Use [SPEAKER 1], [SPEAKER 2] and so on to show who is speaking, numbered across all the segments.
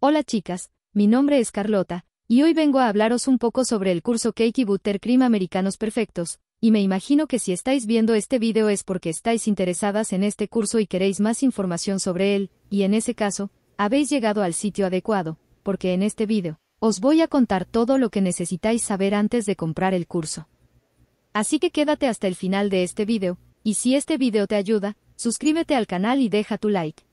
[SPEAKER 1] Hola chicas, mi nombre es Carlota, y hoy vengo a hablaros un poco sobre el curso Cake y Buttercream Americanos Perfectos, y me imagino que si estáis viendo este video es porque estáis interesadas en este curso y queréis más información sobre él, y en ese caso, habéis llegado al sitio adecuado, porque en este video, os voy a contar todo lo que necesitáis saber antes de comprar el curso. Así que quédate hasta el final de este video, y si este video te ayuda, suscríbete al canal y deja tu like.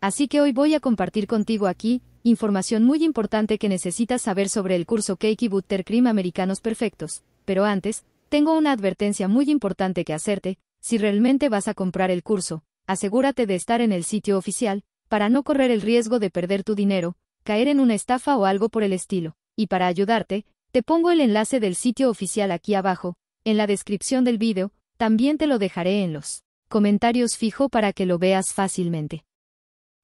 [SPEAKER 1] Así que hoy voy a compartir contigo aquí, información muy importante que necesitas saber sobre el curso Cakey Buttercream Americanos Perfectos, pero antes, tengo una advertencia muy importante que hacerte, si realmente vas a comprar el curso, asegúrate de estar en el sitio oficial, para no correr el riesgo de perder tu dinero, caer en una estafa o algo por el estilo, y para ayudarte, te pongo el enlace del sitio oficial aquí abajo, en la descripción del vídeo, también te lo dejaré en los comentarios fijo para que lo veas fácilmente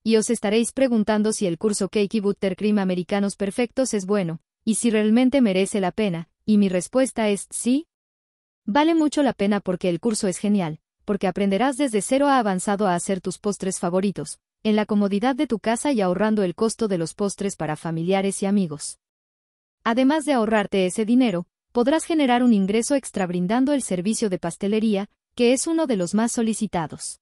[SPEAKER 1] y os estaréis preguntando si el curso Cakey Buttercream Americanos Perfectos es bueno, y si realmente merece la pena, y mi respuesta es sí. Vale mucho la pena porque el curso es genial, porque aprenderás desde cero a avanzado a hacer tus postres favoritos, en la comodidad de tu casa y ahorrando el costo de los postres para familiares y amigos. Además de ahorrarte ese dinero, podrás generar un ingreso extra brindando el servicio de pastelería, que es uno de los más solicitados.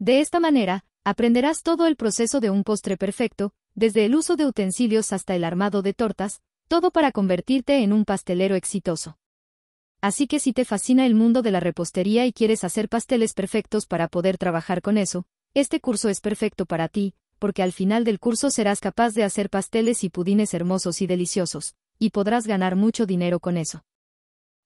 [SPEAKER 1] De esta manera, Aprenderás todo el proceso de un postre perfecto, desde el uso de utensilios hasta el armado de tortas, todo para convertirte en un pastelero exitoso. Así que si te fascina el mundo de la repostería y quieres hacer pasteles perfectos para poder trabajar con eso, este curso es perfecto para ti, porque al final del curso serás capaz de hacer pasteles y pudines hermosos y deliciosos, y podrás ganar mucho dinero con eso.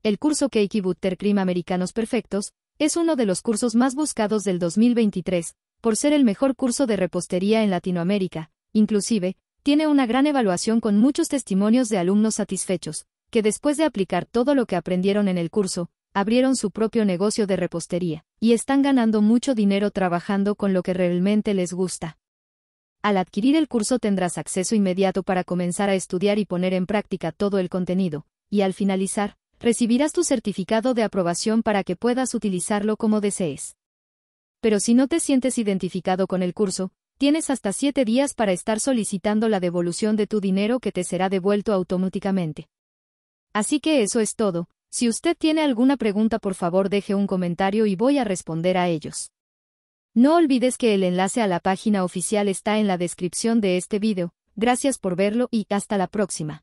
[SPEAKER 1] El curso Cakey Butter Buttercream Americanos Perfectos es uno de los cursos más buscados del 2023, por ser el mejor curso de repostería en Latinoamérica, inclusive, tiene una gran evaluación con muchos testimonios de alumnos satisfechos, que después de aplicar todo lo que aprendieron en el curso, abrieron su propio negocio de repostería, y están ganando mucho dinero trabajando con lo que realmente les gusta. Al adquirir el curso tendrás acceso inmediato para comenzar a estudiar y poner en práctica todo el contenido, y al finalizar, recibirás tu certificado de aprobación para que puedas utilizarlo como desees pero si no te sientes identificado con el curso, tienes hasta 7 días para estar solicitando la devolución de tu dinero que te será devuelto automáticamente. Así que eso es todo, si usted tiene alguna pregunta por favor deje un comentario y voy a responder a ellos. No olvides que el enlace a la página oficial está en la descripción de este video, gracias por verlo y hasta la próxima.